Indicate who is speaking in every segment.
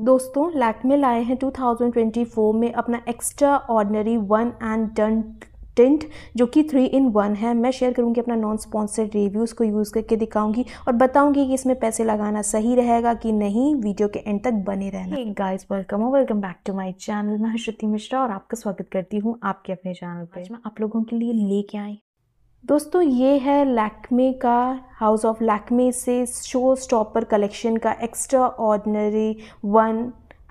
Speaker 1: दोस्तों लैकमे आए हैं 2024 में अपना extraordinary one and done tint जो कि थ्री इन वन है मैं शेयर करूंगी अपना नॉन स्पॉन्सर्ड रिव्यूज़ को यूज़ करके दिखाऊंगी और बताऊंगी कि इसमें पैसे लगाना सही रहेगा कि नहीं वीडियो के एंड तक बने रहना एक गाइस वेलकम और welcome back to my channel मैं श्रुति मिश्रा और आपका स्वागत करती हूँ आपके अपने चैनल पर मैं आप लोगों के लिए लेके आई दोस्तों ये है लैक्मे का हाउस ऑफ लैक्मे से शो स्टॉपर कलेक्शन का extraordinary one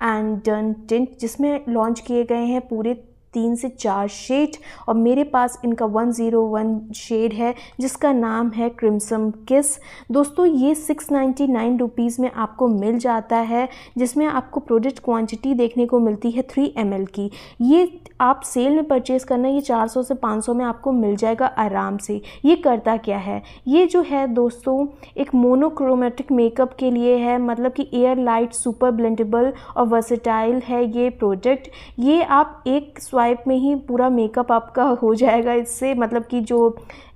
Speaker 1: and done tint जिसमें लॉन्च किए गए हैं पूरे तीन से चार शेड और मेरे पास इनका वन ज़ीरो वन शेड है जिसका नाम है क्रिमसम किस दोस्तों ये सिक्स नाइन्टी नाइन रुपीज़ में आपको मिल जाता है जिसमें आपको प्रोडक्ट क्वांटिटी देखने को मिलती है थ्री एम की ये आप सेल में परचेज़ करना ये चार सौ से पाँच सौ में आपको मिल जाएगा आराम से ये करता क्या है ये जो है दोस्तों एक मोनोक्रोमेटिक मेकअप के लिए है मतलब कि एयर लाइट सुपर ब्लेंडेबल और वर्सेटाइल है ये प्रोडक्ट ये आप एक स्वाइप में ही पूरा मेकअप आपका हो जाएगा इससे मतलब कि जो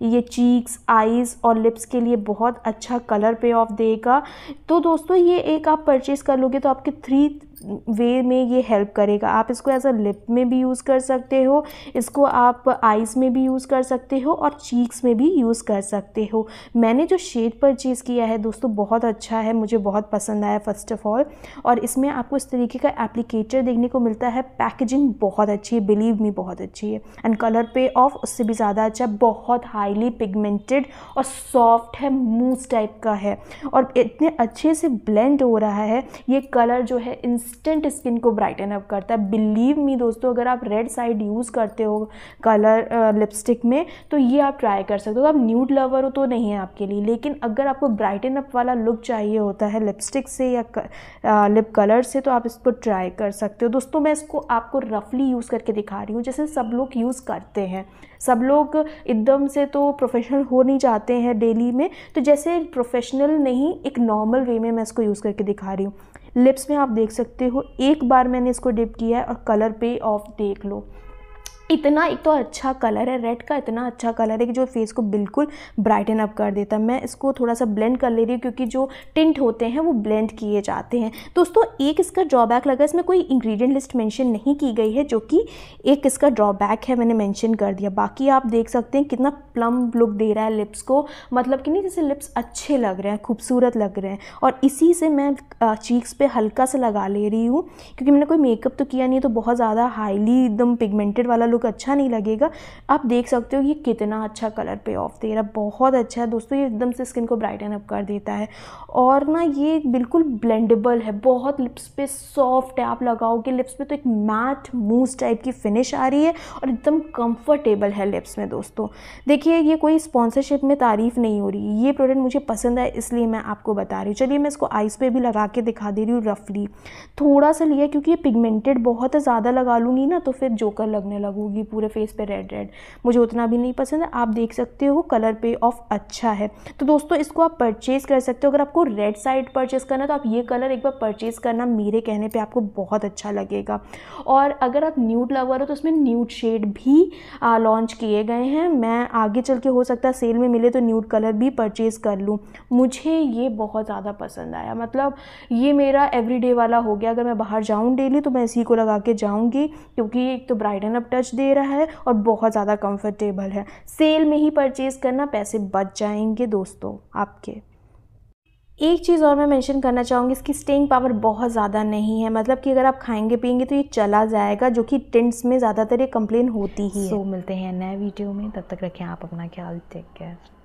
Speaker 1: ये चीक्स आईज़ और लिप्स के लिए बहुत अच्छा कलर पे ऑफ देगा तो दोस्तों ये एक आप परचेज़ कर लोगे तो आपके थ्री वे में ये हेल्प करेगा आप इसको एज अ लिप में भी यूज़ कर सकते हो इसको आप आइज़ में भी यूज़ कर सकते हो और चीक्स में भी यूज़ कर सकते हो मैंने जो शेड परचेज़ किया है दोस्तों बहुत अच्छा है मुझे बहुत पसंद आया फ़र्स्ट ऑफ़ ऑल और इसमें आपको इस तरीके का एप्लीकेटर देखने को मिलता है पैकेजिंग बहुत अच्छी है बिलीव मी बहुत अच्छी है एंड कलर पे ऑफ उससे भी ज़्यादा अच्छा बहुत हाईली पिगमेंटेड और सॉफ्ट है मूस टाइप का है और इतने अच्छे से ब्लेंड हो रहा है ये कलर जो है इन इंस्टेंट स्किन को ब्राइटन अप करता है बिलीव मी दोस्तों अगर आप रेड साइड यूज़ करते हो कलर लिपस्टिक में तो ये आप ट्राई कर सकते हो आप न्यूड लवर हो तो नहीं है आपके लिए लेकिन अगर आपको ब्राइटन अप वाला लुक चाहिए होता है लिपस्टिक से या क, आ, लिप कलर से तो आप इसको ट्राई कर सकते हो दोस्तों मैं इसको आपको रफली यूज़ करके दिखा रही हूँ जैसे सब लोग यूज़ करते हैं सब लोग एकदम से तो प्रोफेशनल हो नहीं जाते हैं डेली में तो जैसे प्रोफेशनल नहीं एक नॉर्मल वे में मैं इसको यूज़ करके दिखा रही हूँ लिप्स में आप देख सकते हो एक बार मैंने इसको डिप किया है और कलर पे ऑफ देख लो इतना एक तो अच्छा कलर है रेड का इतना अच्छा कलर है कि जो फेस को बिल्कुल ब्राइटन अप कर देता है मैं इसको थोड़ा सा ब्लेंड कर ले रही हूँ क्योंकि जो टिंट होते हैं वो ब्लेंड किए जाते हैं दोस्तों एक इसका ड्रॉबैक लगा इसमें कोई इंग्रेडिएंट लिस्ट मेंशन नहीं की गई है जो कि एक इसका ड्रॉबैक है मैंने मैंशन कर दिया बाकी आप देख सकते हैं कितना प्लम लुक दे रहा है लिप्स को मतलब कि नहीं जैसे लिप्स अच्छे लग रहे हैं खूबसूरत लग रहे हैं और इसी से मैं चीक्स पर हल्का सा लगा ले रही हूँ क्योंकि मैंने कोई मेकअप तो किया नहीं है तो बहुत ज़्यादा हाईली एकदम पिगमेंटेड वाला लुक अच्छा नहीं लगेगा आप देख सकते हो ये कितना अच्छा कलर पे ऑफ दे रहा है बहुत अच्छा है दोस्तों ये एकदम से स्किन को ब्राइटन अप कर देता है और ना ये बिल्कुल ब्लेंडेबल है बहुत लिप्स पे सॉफ्ट है आप लगाओगे लिप्स पे तो एक मैट मूस टाइप की फिनिश आ रही है और एकदम कंफर्टेबल है लिप्स में दोस्तों देखिए ये कोई स्पॉन्सरशिप में तारीफ़ नहीं हो रही ये प्रोडक्ट मुझे पसंद है इसलिए मैं आपको बता रही हूँ चलिए मैं इसको आइस पे भी लगा के दिखा दे रही हूँ रफली थोड़ा सा लिया क्योंकि ये पिगमेंटेड बहुत ज़्यादा लगा लूँगी ना तो फिर जोकर लगने लगूँ होगी पूरे फेस पे रेड रेड मुझे उतना भी नहीं पसंद है आप देख सकते हो कलर पे ऑफ अच्छा है तो दोस्तों इसको आप परचेज़ कर सकते हो अगर आपको रेड साइड परचेज़ करना तो आप ये कलर एक बार परचेज़ करना मेरे कहने पर आपको बहुत अच्छा लगेगा और अगर आप न्यूड लवर हो तो उसमें न्यूड शेड भी लॉन्च किए गए हैं मैं आगे चल के हो सकता है सेल में मिले तो न्यूड कलर भी परचेज़ कर लूँ मुझे ये बहुत ज़्यादा पसंद आया मतलब ये मेरा एवरीडे वाला हो गया अगर मैं बाहर जाऊँ डेली तो मैं इसी को लगा के जाऊँगी क्योंकि एक तो ब्राइडन अप टच दे रहा है और बहुत ज़्यादा कंफर्टेबल है सेल में ही परचेज़ करना पैसे बच जाएंगे दोस्तों आपके एक चीज़ और मैं मेंशन करना चाहूँगी इसकी स्टेइंग पावर बहुत ज़्यादा नहीं है मतलब कि अगर आप खाएंगे पियेंगे तो ये चला जाएगा जो कि टेंट्स में ज़्यादातर ये कंप्लेन होती ही so, है सो मिलते हैं नए वीडियो में तब तक रखें आप अपना ख्याल टेक केयर